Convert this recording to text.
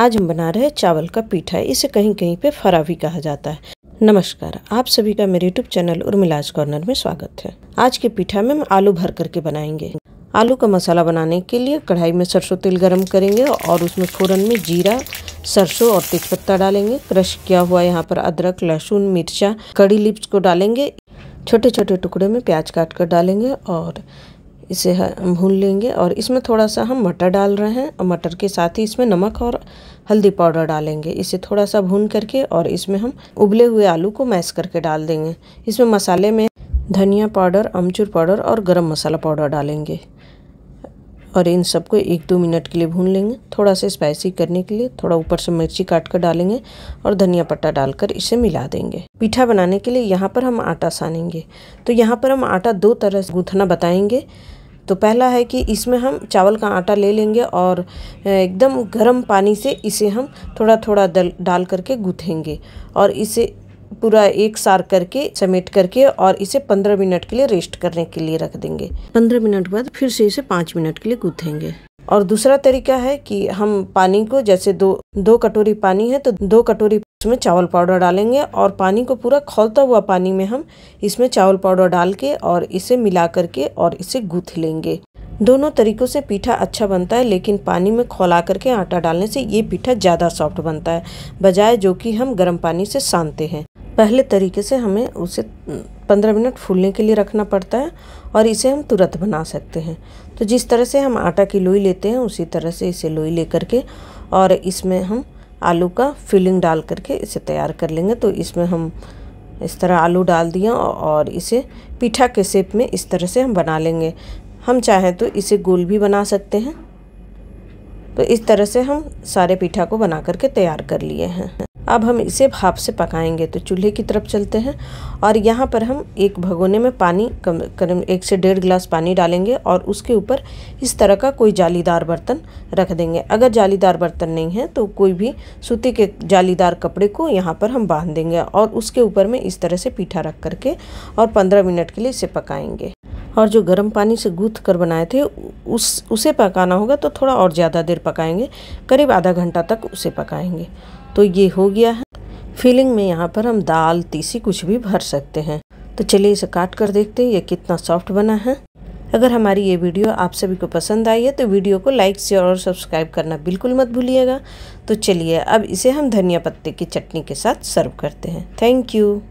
आज हम बना रहे हैं चावल का पीठा इसे कहीं कहीं पे फरा भी कहा जाता है नमस्कार आप सभी का मेरे यूट्यूब चैनल उर्मिलाज कॉर्नर में स्वागत है आज के पीठा में हम आलू भर करके बनाएंगे आलू का मसाला बनाने के लिए कढ़ाई में सरसों तेल गरम करेंगे और उसमें फ़ोरन में जीरा सरसों और तेजपत्ता डालेंगे क्रश किया हुआ यहाँ पर अदरक लहसुन मिर्चा कड़ी लिप्स को डालेंगे छोटे छोटे टुकड़े में प्याज काट कर डालेंगे और इसे भून लेंगे और इसमें थोड़ा सा हम मटर डाल रहे हैं और मटर के साथ ही इसमें नमक और हल्दी पाउडर डालेंगे इसे थोड़ा सा भून करके और इसमें हम उबले हुए आलू को मैश करके डाल देंगे इसमें मसाले में धनिया पाउडर अमचूर पाउडर और गरम मसाला पाउडर डालेंगे और इन सबको एक दो मिनट के लिए भून लेंगे थोड़ा सा स्पाइसी करने के लिए थोड़ा ऊपर से मिर्ची काट कर डालेंगे और धनिया पत्ता डालकर इसे मिला देंगे पीठा बनाने के लिए यहाँ पर हम आटा सानेंगे तो यहाँ पर हम आटा दो तरह से गूँथना बताएंगे तो पहला है कि इसमें हम चावल का आटा ले लेंगे और एकदम गर्म पानी से इसे हम थोड़ा थोड़ा दल डाल करके गूँथेंगे और इसे पूरा एक सार करके समेट करके और इसे पंद्रह मिनट के लिए रेस्ट करने के लिए रख देंगे पंद्रह मिनट बाद फिर से इसे पाँच मिनट के लिए गूँथेंगे और दूसरा तरीका है कि हम पानी को जैसे दो दो कटोरी पानी है तो दो कटोरी उसमें चावल पाउडर डालेंगे और पानी को पूरा खोलता हुआ पानी में हम इसमें चावल पाउडर डाल के और इसे मिला करके और इसे गूथ लेंगे दोनों तरीक़ों से पीठा अच्छा बनता है लेकिन पानी में खोला करके आटा डालने से ये पीठा ज़्यादा सॉफ्ट बनता है बजाय जो कि हम गर्म पानी से सानते हैं पहले तरीके से हमें उसे पंद्रह मिनट फूलने के लिए रखना पड़ता है और इसे हम तुरंत बना सकते हैं तो जिस तरह से हम आटा की लोई लेते हैं उसी तरह से इसे लोई ले करके और इसमें हम आलू का फिलिंग डाल करके इसे तैयार कर लेंगे तो इसमें हम इस तरह आलू डाल दिया और इसे पीठा के शेप में इस तरह से हम बना लेंगे हम चाहें तो इसे गोल भी बना सकते हैं तो इस तरह से हम सारे पीठा को बना करके तैयार कर लिए हैं अब हम इसे भाप से पकाएंगे तो चूल्हे की तरफ चलते हैं और यहाँ पर हम एक भगोने में पानी कम करीब एक से डेढ़ गिलास पानी डालेंगे और उसके ऊपर इस तरह का कोई जालीदार बर्तन रख देंगे अगर जालीदार बर्तन नहीं है तो कोई भी सूती के जालीदार कपड़े को यहाँ पर हम बांध देंगे और उसके ऊपर में इस तरह से पीठा रख करके और पंद्रह मिनट के लिए इसे पकाएँगे और जो गर्म पानी से गूथ कर बनाए थे उस उसे पकाना होगा तो थोड़ा और ज़्यादा देर पकाएंगे करीब आधा घंटा तक उसे पकाएंगे तो ये हो गया है फिलिंग में यहाँ पर हम दाल तीसी कुछ भी भर सकते हैं तो चलिए इसे काट कर देखते हैं ये कितना सॉफ्ट बना है अगर हमारी ये वीडियो आप सभी को पसंद आई है तो वीडियो को लाइक शेयर और सब्सक्राइब करना बिल्कुल मत भूलिएगा तो चलिए अब इसे हम धनिया पत्ते की चटनी के साथ सर्व करते हैं थैंक यू